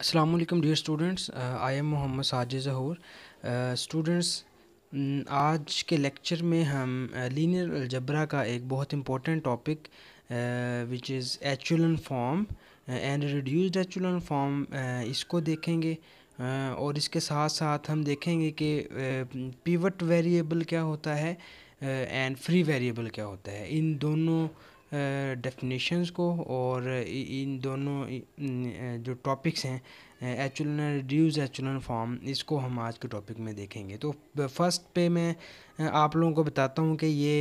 Aslam dear students I am Mohammad Sajid Zahoor students आज के lecture में हम लीनियर uh, अलजबरा का एक बहुत important topic which is echelon form and reduced echelon form इसको देखेंगे uh, और इसके साथ साथ हम देखेंगे कि पीवट uh, वेरिएबल क्या होता है एंड फ्री वेरिएबल क्या होता है इन दोनों डेफिनेशंस को और इन दोनों जो टॉपिक्स हैं एचुलन रिड्यूज एचुलन फॉर्म इसको हम आज के टॉपिक में देखेंगे तो फर्स्ट पे मैं आप लोगों को बताता हूँ कि ये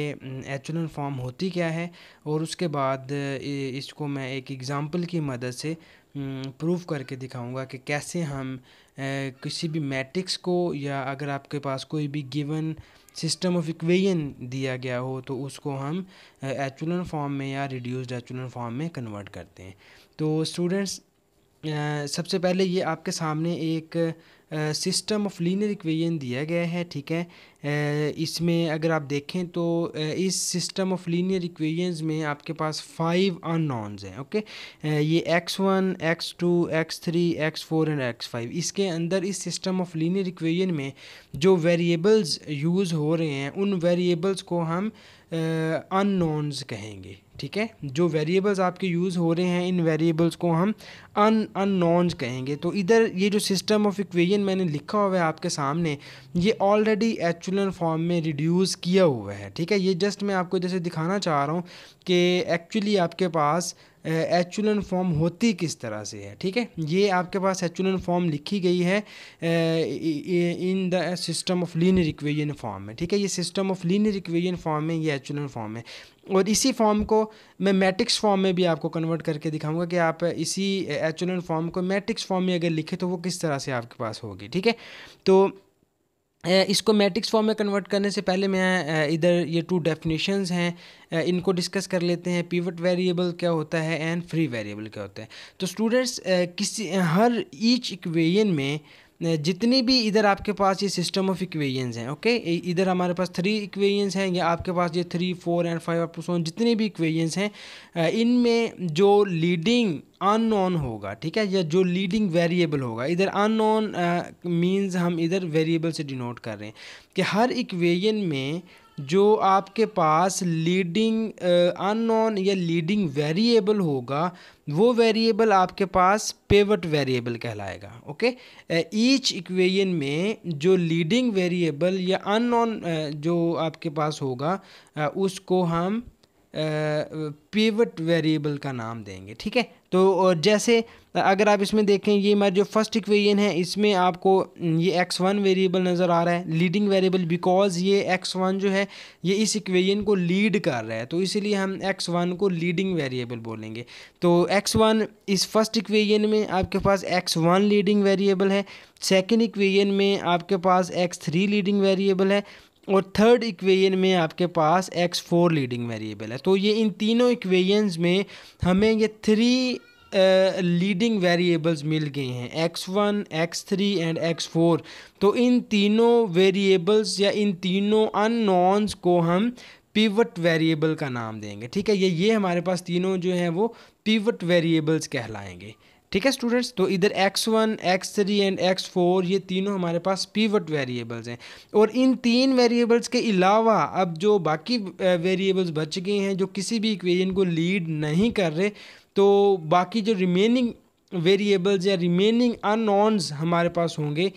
एचुलन फॉर्म होती क्या है और उसके बाद इसको मैं एक एग्ज़ाम्पल की मदद से प्रूव करके दिखाऊंगा कि कैसे हम किसी भी मैट्रिक्स को या अगर आपके पास कोई भी गिवन सिस्टम ऑफ इक्वेशन दिया गया हो तो उसको हम एचुलन फॉर्म में या रिड्यूस्ड एचुलन फॉर्म में कन्वर्ट करते हैं तो स्टूडेंट्स सबसे पहले ये आपके सामने एक सिस्टम ऑफ लीनियर इक्वेशन दिया गया है ठीक है इसमें अगर आप देखें तो इस सिस्टम ऑफ लीनियर इक्वेशंस में आपके पास फाइव अननोन्स हैं ओके ये x one x two x three x four and x five इसके अंदर इस सिस्टम ऑफ लीनियर इक्वेशन में जो वेरिएबल्स यूज़ हो रहे हैं उन वेरिएबल्स को हम uh, अननोन्स कहेंगे ठीक है जो वेरिएबल्स आपके यूज़ हो रहे हैं इन वेरिएबल्स को हम अन अननोन्स कहेंगे तो इधर ये जो सिस्टम ऑफ इक्वेशन मैंने लिखा हुआ है आपके सामने ये ऑलरेडी एक्चुअल फॉर्म में रिड्यूस किया हुआ है ठीक है ये जस्ट मैं आपको जैसे दिखाना चाह रहा हूँ कि एक्चुअली आपके पास एचुलन फॉर्म होती किस तरह से है ठीक है ये आपके पास एचुलन फॉर्म लिखी गई है in the system of linear equation form है ठीक है ये system of linear equation form है ये एचुलन फॉर्म है और इसी फॉर्म को मैं मैट्रिक्स फॉर्म में भी आपको कन्वर्ट करके दिखाऊंगा कि आप इसी एचुलन फॉर्म को मैट्रिक्स फॉर्म में अगर लिखे तो वो किस तरह से आपके पास होगी ठीक है तो इसको मैट्रिक्स फॉर्म में कन्वर्ट करने से पहले मैं इधर ये टू डेफिनेशंस हैं इनको डिस्कस कर लेते हैं पीवट वेरिएबल क्या होता है एंड फ्री वेरिएबल क्या होता है तो स्टूडेंट्स किसी हर ईच इक्वेशन में जितनी भी इधर आपके पास ये सिस्टम ऑफ इक्वेशंस हैं ओके इधर हमारे पास थ्री इक्वेशंस हैं या आपके पास ये थ्री फोर एंड फाइव और जितने भी इक्वेशंस हैं इनमें जो लीडिंग अन होगा ठीक है या जो लीडिंग वेरिएबल होगा इधर अन मींस हम इधर वेरिएबल से डिनोट कर रहे हैं कि हर इक्वेजन में जो आपके पास लीडिंग अननोन uh, या लीडिंग वेरिएबल होगा वो वेरिएबल आपके पास पेवट वेरिएबल कहलाएगा ओके ईच इक्वेशन में जो लीडिंग वेरिएबल या अननोन uh, जो आपके पास होगा uh, उसको हम पेवट वेरिएबल का नाम देंगे ठीक है तो जैसे अगर आप इसमें देखें ये हमारे जो फर्स्ट इक्वेशन है इसमें आपको ये एक्स वन वेरिएबल नज़र आ रहा है लीडिंग वेरिएबल बिकॉज ये एक्स वन जो है ये इस इक्वेशन को लीड कर रहा है तो इसीलिए हम एक्स वन को लीडिंग वेरिएबल बोलेंगे तो एक्स वन इस फर्स्ट इक्वेशन में आपके पास एक्स वन लीडिंग वेरिएबल है सेकेंड इक्वेशन में आपके पास एक्स थ्री लीडिंग वेरिएबल है और थर्ड इक्वेशन में आपके पास एक्स फोर लीडिंग वेरिएबल है तो ये इन तीनों इक्वेशंस में हमें ये थ्री लीडिंग वेरिएबल्स मिल गए हैं x one x three and x four तो इन तीनों वेरिएबल्स या इन तीनों अननॉन्स को हम पिवट वेरिएबल का नाम देंगे ठीक है ये ये हमारे पास तीनों जो हैं वो पिवट वेरिएबल्स कहलाएंगे ठीक है स्टूडेंट्स तो इधर x one x three and x four ये तीनों हमारे पास पीवट वेरिएबल्स हैं और इन तीन वेरिएबल्स के अलावा अब जो बाकी वेरिएबल्स बच गए हैं जो किसी भी इक्वेजन को लीड नहीं कर रहे तो बाकी जो रिमेनिंग वेरिएबल्स या रिमेनिंग अननोन्स हमारे पास होंगे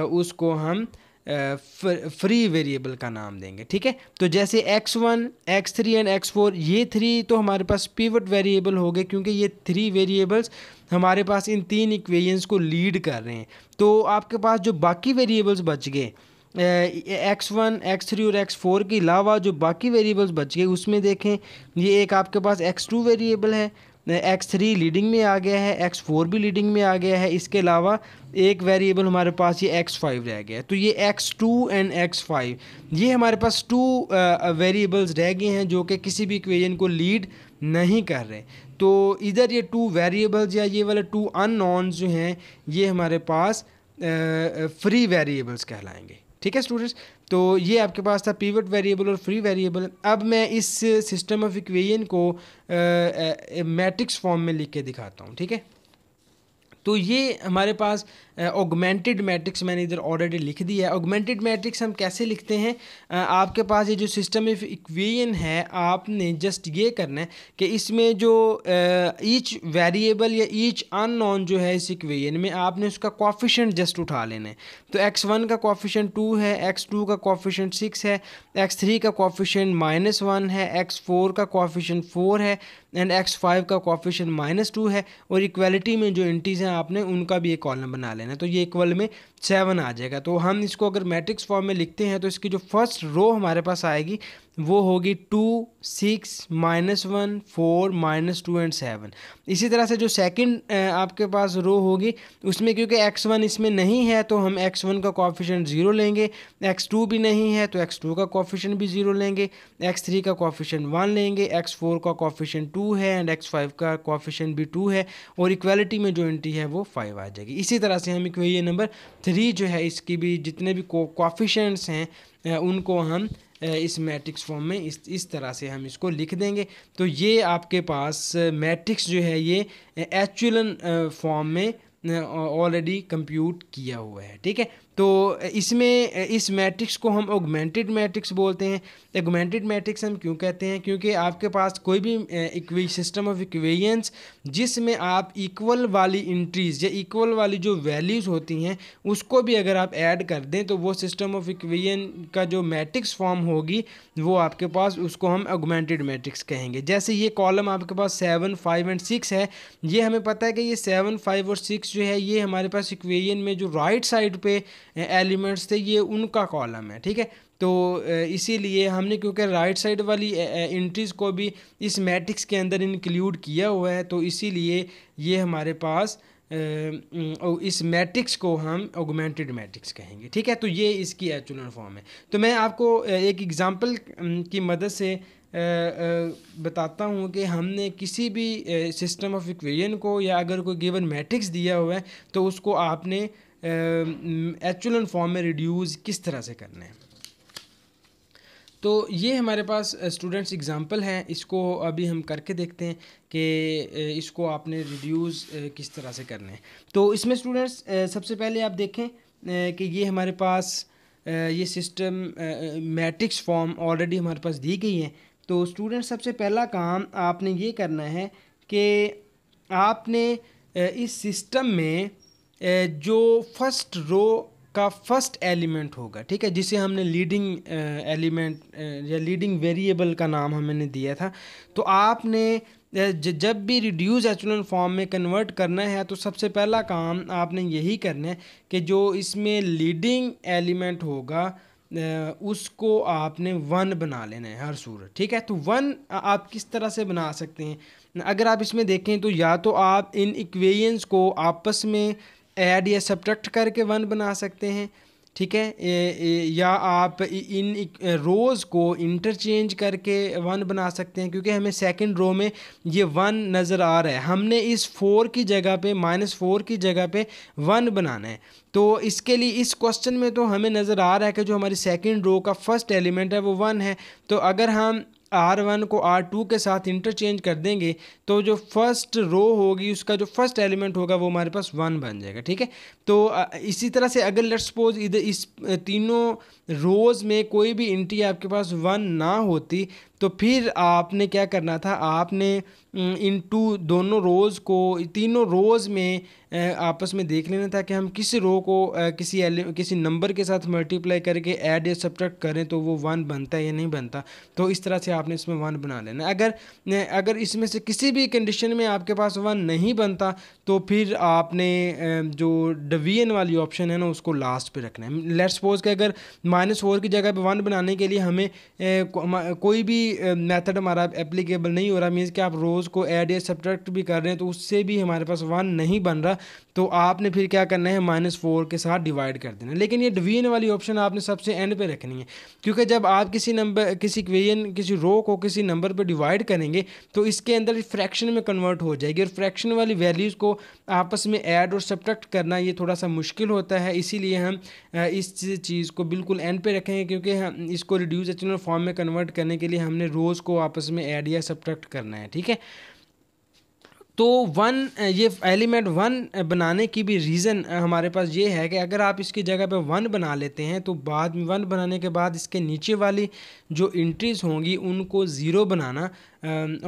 उसको हम फ्री वेरिएबल का नाम देंगे ठीक है तो जैसे x1, x3 एंड x4 ये थ्री तो हमारे पास पिवट वेरिएबल हो गए क्योंकि ये थ्री वेरिएबल्स हमारे पास इन तीन इक्वेशंस को लीड कर रहे हैं तो आपके पास जो बाकी वेरिएबल्स बच गए एक्स वन एक्स थ्री और एक्स फोर के अलावा जो बाकी वेरिएबल्स बच गए उसमें देखें ये एक आपके पास एक्स टू वेरिएबल है एक्स थ्री लीडिंग में आ गया है एक्स फोर भी लीडिंग में आ गया है इसके अलावा एक वेरिएबल हमारे पास ये एक्स फाइव रह गया है तो ये x two and x five ये हमारे पास टू वेरिएबल्स रह गए हैं जो कि किसी भी इक्वेजन को लीड नहीं कर रहे तो इधर ये टू वेरिएबल्स या ये वाले टू नॉन्स जो हैं ये हमारे पास फ्री वेरिएबल्स कहलाएंगे ठीक है स्टूडेंट्स तो ये आपके पास था पीवट वेरिएबल और फ्री वेरिएबल अब मैं इस सिस्टम ऑफ इक्वेशन को मैट्रिक्स फॉर्म में लिख के दिखाता हूँ ठीक है तो ये हमारे पास ऑगमेंटेड मैट्रिक्स मैंने इधर ऑलरेडी लिख दिया है ऑगमेंटेड मैट्रिक्स हम कैसे लिखते हैं uh, आपके पास ये जो सिस्टम ऑफ इक्वेशन है आपने जस्ट ये करना है कि इसमें जो ईच uh, वेरिएबल या ईच अननोन जो है इस इक्वेशन में आपने उसका कॉफिशेंट जस्ट उठा लेना है तो एक्स वन का कॉफिशेंट टू है एक्स टू का कॉफिशेंट सिक्स है एक्स थ्री का कॉफिशेंट माइनस वन है एक्स फोर का कॉफिशेंट फोर है एंड एक्स फाइव का कॉफिशेंट माइनस टू है और इक्वलिटी में जो इंटीज हैं है आपने उनका भी एक कॉलम बना लेना है तो ये इक्वल में सेवन आ जाएगा तो हम इसको अगर मैट्रिक्स फॉर्म में लिखते हैं तो इसकी जो फर्स्ट रो हमारे पास आएगी वो होगी two six minus one four minus two and seven इसी तरह से जो सेकंड आपके पास रो होगी उसमें क्योंकि एक्स वन इसमें नहीं है तो हम एक्स वन का कॉफिशेंट ज़ीरो लेंगे एक्स टू भी नहीं है तो एक्स टू का कॉफिशेंट भी ज़ीरो लेंगे एक्स थ्री का कॉफिशेंट वन लेंगे एक्स फोर का कॉफिशेंट टू है एंड एक्स फाइव का कॉफिशेंट भी टू है और इक्वालिटी में जो एंट्री है है वो फाइव आ जाएगी इसी तरह से हम इक्वेशन नंबर थ्री जो है इसकी भी जितने भी कोफिशेंट्स हैं उनको हम इस मैट्रिक्स फॉर्म में इस इस तरह से हम इसको लिख देंगे तो ये आपके पास मैट्रिक्स जो है ये एक्चुअल फॉर्म में ऑलरेडी कंप्यूट किया हुआ है ठीक है तो इसमें इस मैट्रिक्स को हम ऑगमेंटेड मैट्रिक्स बोलते हैं ऑगमेंटेड मैट्रिक्स हम क्यों कहते हैं क्योंकि आपके पास कोई भी सिस्टम ऑफ इक्वेशंस जिसमें आप इक्वल वाली इंट्रीज या इक्वल वाली जो वैल्यूज़ होती हैं उसको भी अगर आप ऐड कर दें तो वो सिस्टम ऑफ इक्वेशन का जो मैट्रिक्स फॉर्म होगी वो आपके पास उसको हम ऑगमेंटेड मैट्रिक्स कहेंगे जैसे ये कॉलम आपके पास सेवन फाइव एंड सिक्स है ये हमें पता है कि ये सेवन फाइव और सिक्स जो है ये हमारे पास इक्वेशन में जो राइट साइड पर एलिमेंट्स थे ये उनका कॉलम है ठीक है तो इसीलिए हमने क्योंकि राइट साइड वाली एंट्रीज़ को भी इस मैट्रिक्स के अंदर इंक्लूड किया हुआ है तो इसीलिए ये हमारे पास इस मैट्रिक्स को हम ऑगमेंटेड मैट्रिक्स कहेंगे ठीक है तो ये इसकी एचुलर फॉर्म है तो मैं आपको एक एग्ज़ाम्पल की मदद से बताता हूँ कि हमने किसी भी सिस्टम ऑफ इक्वेशन को या अगर कोई गिवन मैट्रिक्स दिया हुआ है तो उसको आपने एक्चुअल फॉर्म में रिड्यूज़ किस तरह से करने हैं तो ये हमारे पास स्टूडेंट्स एग्जांपल हैं इसको अभी हम करके देखते हैं कि इसको आपने रिड्यूस किस तरह से करने हैं तो इसमें स्टूडेंट्स सबसे पहले आप देखें कि ये हमारे पास ये सिस्टम मैट्रिक्स फॉर्म ऑलरेडी हमारे पास दी गई है तो स्टूडेंट्स सबसे पहला काम आपने ये करना है कि आपने इस सिस्टम में जो फर्स्ट रो का फर्स्ट एलिमेंट होगा ठीक है जिसे हमने लीडिंग एलिमेंट या लीडिंग वेरिएबल का नाम हमने दिया था तो आपने जब भी रिड्यूस एचुलन फॉर्म में कन्वर्ट करना है तो सबसे पहला काम आपने यही करना है कि जो इसमें लीडिंग एलिमेंट होगा उसको आपने वन बना लेना है हर सूरत ठीक है तो वन आप किस तरह से बना सकते हैं अगर आप इसमें देखें तो या तो आप इन इक्वेशंस को आपस में ऐड या सब्ट्रैक्ट करके वन बना सकते हैं ठीक है ए, ए, या आप इन रोज़ को इंटरचेंज करके वन बना सकते हैं क्योंकि हमें सेकंड रो में ये वन नज़र आ रहा है हमने इस फोर की जगह पे माइनस फोर की जगह पे वन बनाना है तो इसके लिए इस क्वेश्चन में तो हमें नज़र आ रहा है कि जो हमारी सेकंड रो का फर्स्ट एलिमेंट है वो वन है तो अगर हम आर वन को आर टू के साथ इंटरचेंज कर देंगे तो जो फर्स्ट रो होगी उसका जो फर्स्ट एलिमेंट होगा वो हमारे पास वन बन जाएगा ठीक है तो इसी तरह से अगर लेट्स सपोज इधर इस तीनों रोज़ में कोई भी इंट्री आपके पास वन ना होती तो फिर आपने क्या करना था आपने इन टू दोनों रोज़ को तीनों रोज़ में आपस में देख लेना था कि हम किसी रो को किसी किसी नंबर के साथ मल्टीप्लाई करके ऐड या सब्ट्रैक्ट करें तो वो वन बनता है या नहीं बनता तो इस तरह से आपने इसमें वन बना लेना अगर अगर इसमें से किसी भी कंडीशन में आपके पास वन नहीं बनता तो फिर आपने जो डिवीजन वाली ऑप्शन है ना उसको लास्ट पर रखना है लेट्स सपोज कि अगर माइनस फोर की जगह पर वन बनाने के लिए हमें कोई भी मेथड हमारा एप्लीकेबल नहीं हो रहा मीन्स कि आप रोज़ को ऐड या सब्ट्रैक्ट भी कर रहे हैं तो उससे भी हमारे पास वन नहीं बन रहा तो आपने फिर क्या करना है माइनस फोर के साथ डिवाइड कर देना लेकिन ये डिवीजन वाली ऑप्शन आपने सबसे एंड पे रखनी है क्योंकि जब आप किसी नंबर किसी इक्वेजन किसी रो को किसी नंबर पर डिवाइड करेंगे तो इसके अंदर फ्रैक्शन में कन्वर्ट हो जाएगी और फ्रैक्शन वाली वैल्यूज़ को आपस में ऐड और सब्ट्रैक्ट करना ये थोड़ा सा मुश्किल होता है इसीलिए हम इस चीज़ को बिल्कुल एंड पे रखेंगे क्योंकि हम इसको रिड्यूस एचनल फॉर्म में कन्वर्ट करने के लिए हमने हमने रोज़ को आपस में ऐड या सब्ट्रैक्ट करना है ठीक है तो वन ये एलिमेंट वन बनाने की भी रीज़न हमारे पास ये है कि अगर आप इसकी जगह पे वन बना लेते हैं तो बाद में वन बनाने के बाद इसके नीचे वाली जो इंट्रीज़ होंगी उनको ज़ीरो बनाना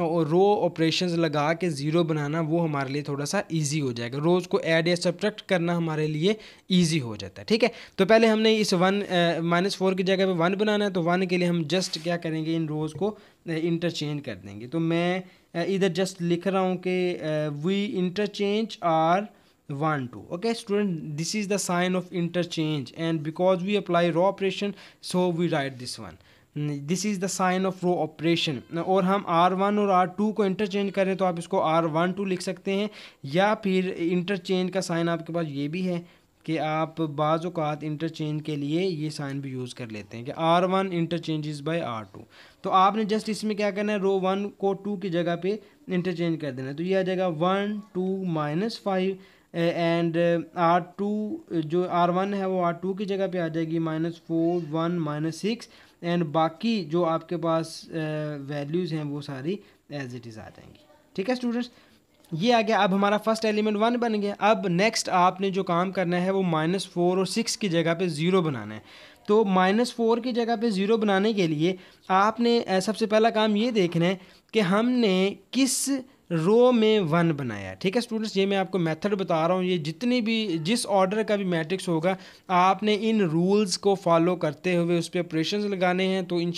और रो ऑपरेशंस लगा के ज़ीरो बनाना वो हमारे लिए थोड़ा सा इजी हो जाएगा रोज़ को ऐड या सब्ट्रैक्ट करना हमारे लिए इजी हो जाता है ठीक है तो पहले हमने इस वन माइनस फोर की जगह पे वन बनाना है तो वन के लिए हम जस्ट क्या करेंगे इन रोज़ को इंटरचेंज कर देंगे तो मैं इधर जस्ट लिख रहा हूँ कि we interchange R one two okay student this is the sign of interchange and because we apply row operation so we write this one this is the sign of row operation और हम R one और R two को interchange करें तो आप इसको are one to लिख सकते हैं या फिर इंटरचेंज का साइन आपके पास ये भी है कि आप बाज़ात इंटरचेंज के लिए ये साइन भी यूज़ कर लेते हैं कि R one is by R two तो आपने जस्ट इसमें क्या करना है रो वन को टू की जगह पे इंटरचेंज कर देना है तो ये आ जाएगा one two minus five and R two जो आर वन है वो आर टू की जगह पे आ जाएगी minus four one minus six एंड बाकी जो आपके पास वैल्यूज़ uh, हैं वो सारी एज इट इज़ आ जाएंगी ठीक है स्टूडेंट्स ये आ गया अब हमारा फर्स्ट एलिमेंट वन बन गया अब नेक्स्ट आपने जो काम करना है वो माइनस फोर और सिक्स की जगह पे ज़ीरो बनाना है तो माइनस फोर की जगह पे ज़ीरो बनाने के लिए आपने सबसे पहला काम ये देखना है कि हमने किस रो में वन बनाया ठीक है स्टूडेंट्स ये मैं आपको मेथड बता रहा हूँ ये जितनी भी जिस ऑर्डर का भी मैट्रिक्स होगा आपने इन रूल्स को फॉलो करते हुए उस पर ऑपरेशन लगाने हैं तो इन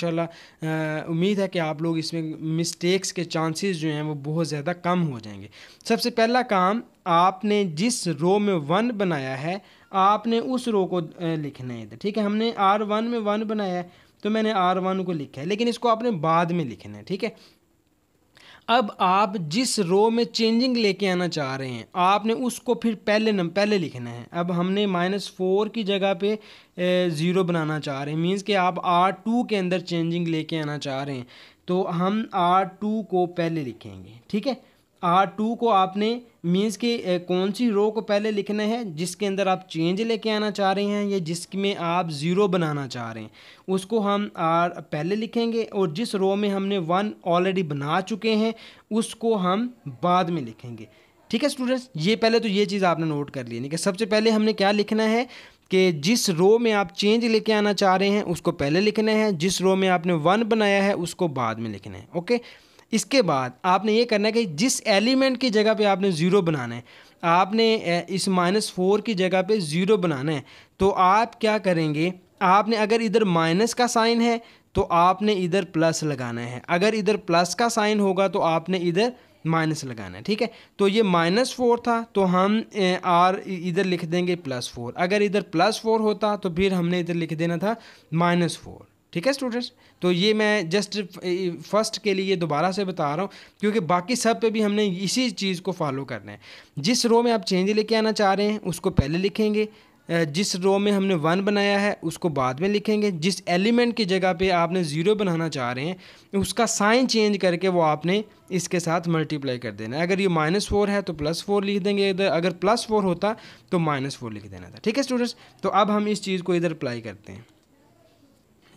उम्मीद है कि आप लोग इसमें मिस्टेक्स के चांसेस जो हैं वो बहुत ज़्यादा कम हो जाएंगे सबसे पहला काम आपने जिस रो में वन बनाया है आपने उस रो को लिखना है ठीक है हमने आर वन में वन बनाया है तो मैंने आर वन को लिखा है लेकिन इसको आपने बाद में लिखना है ठीक है अब आप जिस रो में चेंजिंग लेके आना चाह रहे हैं आपने उसको फिर पहले नंबर पहले लिखना है अब हमने माइनस फोर की जगह पे ज़ीरो बनाना चाह रहे हैं मींस कि आप आर टू के अंदर चेंजिंग लेके आना चाह रहे हैं तो हम आर टू को पहले लिखेंगे ठीक है आर टू को आपने मीन्स कि कौन सी रो को पहले लिखना है जिसके अंदर आप चेंज लेके आना चाह रहे हैं या जिसमें आप ज़ीरो बनाना चाह रहे हैं उसको हम आर पहले लिखेंगे और जिस रो में हमने वन ऑलरेडी बना चुके हैं उसको हम बाद में लिखेंगे ठीक है स्टूडेंट्स ये पहले तो ये चीज़ आपने नोट कर ली कि सबसे पहले हमने क्या लिखना है कि जिस रो में आप चेंज लेके आना चाह रहे हैं उसको पहले लिखना है जिस रो में आपने वन बनाया है उसको बाद में लिखना है ओके इसके बाद आपने ये करना है कि जिस एलिमेंट की जगह पे आपने ज़ीरो बनाना है आपने इस माइनस फोर की जगह पे ज़ीरो बनाना है तो आप क्या करेंगे आपने अगर इधर माइनस का साइन है तो आपने इधर प्लस लगाना है अगर इधर प्लस का साइन होगा तो आपने इधर माइनस लगाना है ठीक है तो ये माइनस फोर था तो हम आर इधर लिख देंगे प्लस फोर अगर इधर प्लस फोर होता तो फिर हमने इधर लिख देना था माइनस फोर ठीक है स्टूडेंट्स तो ये मैं जस्ट फर्स्ट eh, के लिए दोबारा से बता रहा हूँ क्योंकि बाकी सब पे भी हमने इसी चीज़ को फॉलो करना है जिस रो में आप चेंज लेके आना चाह रहे हैं उसको पहले लिखेंगे eh, जिस रो में हमने वन बनाया है उसको बाद में लिखेंगे जिस एलिमेंट की जगह पे आपने ज़ीरो बनाना चाह रहे हैं उसका साइन चेंज करके वो आपने इसके साथ मल्टीप्लाई कर देना है अगर ये माइनस फोर है तो प्लस फोर लिख देंगे इधर अगर प्लस फोर होता तो माइनस फोर लिख देना था ठीक है स्टूडेंट्स तो अब हम इस चीज़ को इधर अप्लाई करते हैं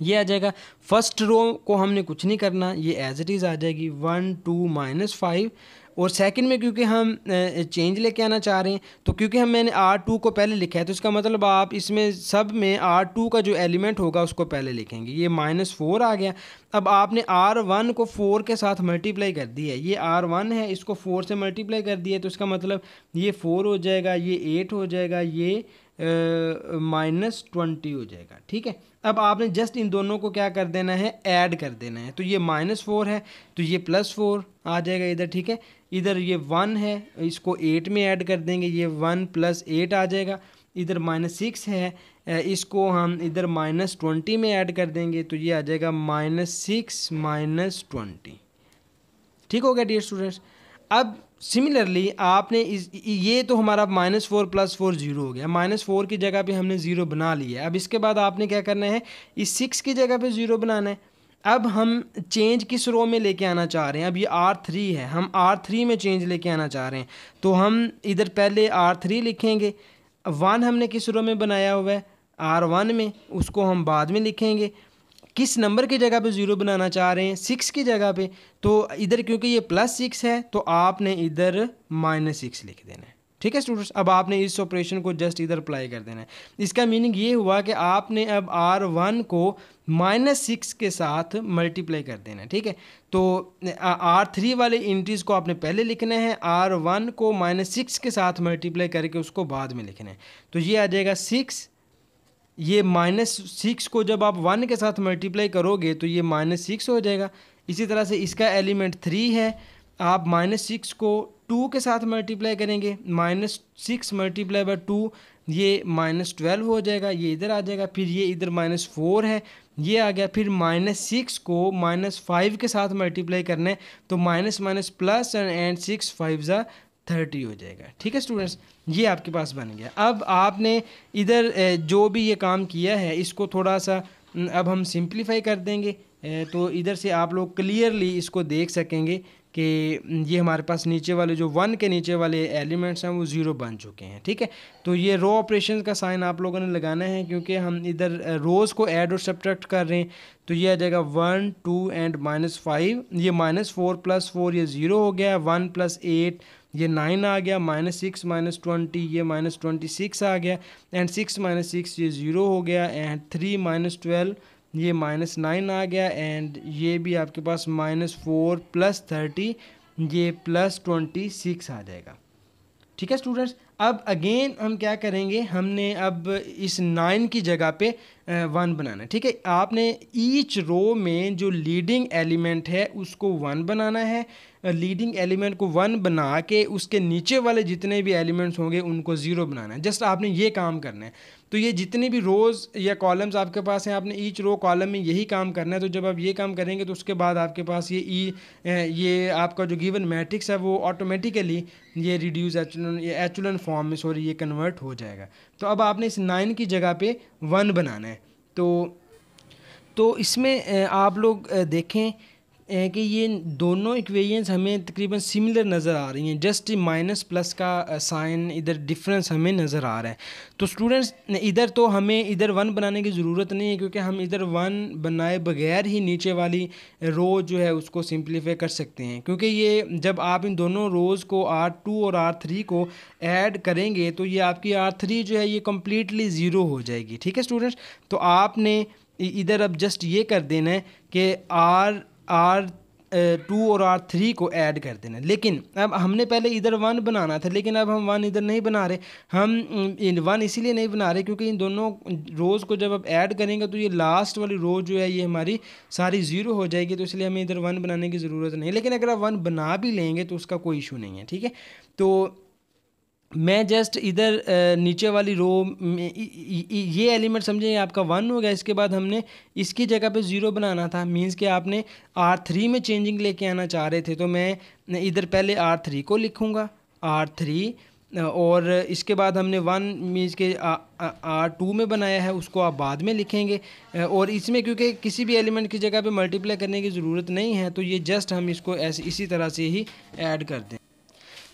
ये आ जाएगा फर्स्ट रो को हमने कुछ नहीं करना ये एज इट इज़ आ जाएगी वन टू माइनस फाइव और सेकंड में क्योंकि हम चेंज लेके आना चाह रहे हैं तो क्योंकि हम मैंने आर टू को पहले लिखा है तो इसका मतलब आप इसमें सब में आर टू का जो एलिमेंट होगा उसको पहले लिखेंगे ये माइनस फोर आ गया अब आपने आर वन को फोर के साथ मल्टीप्लाई कर दिया है ये आर वन है इसको फोर से मल्टीप्लाई कर दिया तो इसका मतलब ये फोर हो जाएगा ये एट हो जाएगा ये माइनस ट्वेंटी हो जाएगा ठीक है अब आपने जस्ट इन दोनों को क्या कर देना है ऐड कर देना है तो ये माइनस फोर है तो ये प्लस फोर आ जाएगा इधर ठीक है इधर ये वन है इसको एट में ऐड कर देंगे ये वन प्लस एट आ जाएगा इधर माइनस सिक्स है इसको हम इधर माइनस ट्वेंटी में ऐड कर देंगे तो ये आ जाएगा माइनस सिक्स माइनस ट्वेंटी ठीक हो गया डियर स्टूडेंट्स अब सिमिलरली आपने इस ये तो हमारा minus four plus four zero हो गया माइनस फोर की जगह पे हमने ज़ीरो बना लिया है अब इसके बाद आपने क्या करना है इस सिक्स की जगह पे ज़ीरो बनाना है अब हम चेंज किस रो में लेके आना चाह रहे हैं अब ये आर थ्री है हम आर थ्री में चेंज लेके आना चाह रहे हैं तो हम इधर पहले आर थ्री लिखेंगे वन हमने किस रो में बनाया हुआ है आर वन में उसको हम बाद में लिखेंगे किस नंबर की जगह पे ज़ीरो बनाना चाह रहे हैं सिक्स की जगह पे तो इधर क्योंकि ये प्लस सिक्स है तो आपने इधर माइनस सिक्स लिख देना है ठीक है स्टूडेंट्स अब आपने इस ऑपरेशन को जस्ट इधर अप्लाई कर देना है इसका मीनिंग ये हुआ कि आपने अब आर वन को माइनस सिक्स के साथ मल्टीप्लाई कर देना है ठीक है तो आर थ्री वाले इंट्रीज़ को आपने पहले लिखना है आर वन को माइनस सिक्स के साथ मल्टीप्लाई करके उसको बाद में लिखना है तो ये आ जाएगा सिक्स ये माइनस सिक्स को जब आप वन के साथ मल्टीप्लाई करोगे तो ये माइनस सिक्स हो जाएगा इसी तरह से इसका एलिमेंट थ्री है आप माइनस सिक्स को टू के साथ मल्टीप्लाई करेंगे minus six multiply by two ये माइनस ट्वेल्व हो जाएगा ये इधर आ जाएगा फिर ये इधर माइनस फोर है ये आ गया फिर माइनस सिक्स को माइनस फाइव के साथ मल्टीप्लाई करना है तो minus minus plus and six five ज़ा थर्टी हो जाएगा ठीक है स्टूडेंट्स ये आपके पास बन गया अब आपने इधर जो भी ये काम किया है इसको थोड़ा सा अब हम सिंप्लीफाई कर देंगे तो इधर से आप लोग क्लियरली इसको देख सकेंगे कि ये हमारे पास नीचे वाले जो वन के नीचे वाले एलिमेंट्स हैं वो ज़ीरो बन चुके हैं ठीक है तो ये रो ऑपरेशन का साइन आप लोगों ने लगाना है क्योंकि हम इधर रोज़ को ऐड और सब्ट्रैक्ट कर रहे हैं तो ये आ जाएगा one two and minus five ये माइनस फोर प्लस फोर ये ज़ीरो हो गया वन प्लस एट ये नाइन आ गया माइनस सिक्स माइनस ट्वेंटी ये माइनस ट्वेंटी सिक्स आ गया एंड सिक्स माइनस सिक्स ये ज़ीरो हो गया एंड थ्री माइनस ट्वेल्व ये माइनस नाइन आ गया एंड ये भी आपके पास माइनस फोर प्लस थर्टी ये प्लस ट्वेंटी सिक्स आ जाएगा ठीक है स्टूडेंट्स अब अगेन हम क्या करेंगे हमने अब इस नाइन की जगह पे वन बनाना है ठीक है आपने ईच रो में जो लीडिंग एलिमेंट है उसको वन बनाना है लीडिंग एलिमेंट को वन बना के उसके नीचे वाले जितने भी एलिमेंट्स होंगे उनको ज़ीरो बनाना है जस्ट आपने ये काम करना है तो ये जितने भी रोज़ या कॉलम्स आपके पास हैं आपने ईच रो कॉलम में यही काम करना है तो जब आप ये काम करेंगे तो उसके बाद आपके पास ये ई e, ये आपका जो गिवन मैट्रिक्स है वो ऑटोमेटिकली ये रिड्यूस एचुलन एचुलन फॉर्म में सॉरी ये कन्वर्ट हो जाएगा तो अब आपने इस नाइन की जगह पे वन बनाना है तो तो इसमें आप लोग देखें कि ये दोनों इक्वेशंस हमें तकरीबन सिमिलर नज़र आ रही हैं जस्ट माइनस प्लस का साइन इधर डिफरेंस हमें नज़र आ रहा है तो स्टूडेंट्स इधर तो हमें इधर वन बनाने की ज़रूरत नहीं है क्योंकि हम इधर वन बनाए बगैर ही नीचे वाली रो जो है उसको सिंप्लीफाई कर सकते हैं क्योंकि ये जब आप इन दोनों रोज़ को आर टू और आर थ्री को ऐड करेंगे तो ये आपकी आर थ्री जो है ये कम्प्लीटली ज़ीरो हो जाएगी ठीक है स्टूडेंट्स तो आपने इधर अब जस्ट ये कर देना है कि आर आर टू और आर थ्री को ऐड कर देना लेकिन अब हमने पहले इधर वन बनाना था लेकिन अब हम वन इधर नहीं बना रहे हम वन इसीलिए नहीं बना रहे क्योंकि इन दोनों रोज़ को जब आप ऐड करेंगे तो ये लास्ट वाली रोज़ जो है ये हमारी सारी ज़ीरो हो जाएगी तो इसलिए हमें इधर वन बनाने की ज़रूरत नहीं लेकिन अगर आप वन बना भी लेंगे तो उसका कोई इशू नहीं है ठीक है तो मैं जस्ट इधर नीचे वाली रो ये एलिमेंट समझें आपका वन हो गया इसके बाद हमने इसकी जगह पे ज़ीरो बनाना था मींस कि आपने आर थ्री में चेंजिंग लेके आना चाह रहे थे तो मैं इधर पहले आर थ्री को लिखूँगा आर थ्री और इसके बाद हमने वन मीन्स के आर टू में बनाया है उसको आप बाद में लिखेंगे और इसमें क्योंकि किसी भी एलिमेंट की जगह पर मल्टीप्लाई करने की ज़रूरत नहीं है तो ये जस्ट हम इसको ऐसे इसी तरह से ही ऐड कर दें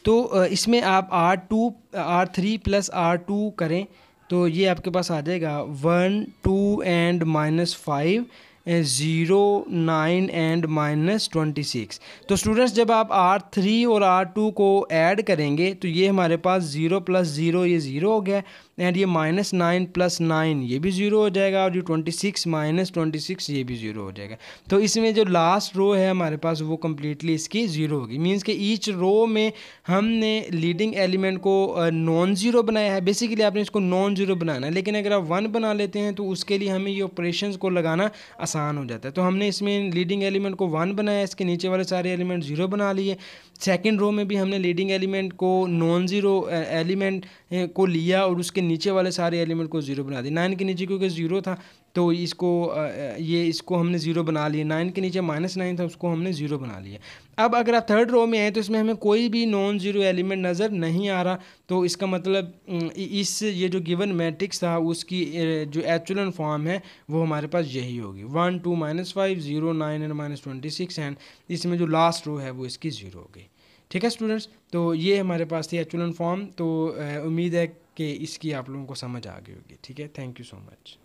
तो इसमें आप R two R three plus R two करें तो ये आपके पास आ जाएगा one two and minus five zero nine and minus twenty six तो स्टूडेंट्स जब आप आर थ्री और आर टू को ऐड करेंगे तो ये हमारे पास ज़ीरो प्लस ज़ीरो ये ज़ीरो हो गया एंड ये माइनस नाइन प्लस नाइन ये भी ज़ीरो हो जाएगा और ये twenty six minus twenty six ये भी ज़ीरो हो जाएगा तो इसमें जो लास्ट रो है हमारे पास वो कम्प्लीटली इसकी ज़ीरो होगी मीन्स कि ईच रो में हमने लीडिंग एलिमेंट को नॉन ज़ीरो बनाया है बेसिकली आपने इसको नॉन ज़ीरो बनाना है लेकिन अगर आप वन बना लेते हैं तो उसके लिए हमें ये ऑपरेशन को लगाना आसान आसान हो जाता है तो हमने इसमें लीडिंग एलिमेंट को वन बनाया इसके नीचे वाले सारे एलिमेंट ज़ीरो बना लिए सेकेंड रो में भी हमने लीडिंग एलिमेंट को नॉन ज़ीरो एलिमेंट को लिया और उसके नीचे वाले सारे एलिमेंट को ज़ीरो बना दिया नाइन के नीचे क्योंकि ज़ीरो था तो इसको ये इसको हमने ज़ीरो बना लिया नाइन के नीचे माइनस नाइन था उसको हमने ज़ीरो बना लिया अब अगर आप थर्ड रो में आए तो इसमें हमें कोई भी नॉन ज़ीरो एलिमेंट नज़र नहीं आ रहा तो इसका मतलब इस ये जो गिवन मैट्रिक्स था उसकी जो एचुलन फॉर्म है वो हमारे पास यही होगी one two minus five zero nine and minus twenty six and इसमें जो लास्ट रो है वो इसकी ज़ीरो हो गई ठीक है स्टूडेंट्स तो ये हमारे पास थी एक्चुअल फॉर्म तो उम्मीद है कि इसकी आप लोगों को समझ आ गई होगी ठीक है थैंक यू सो मच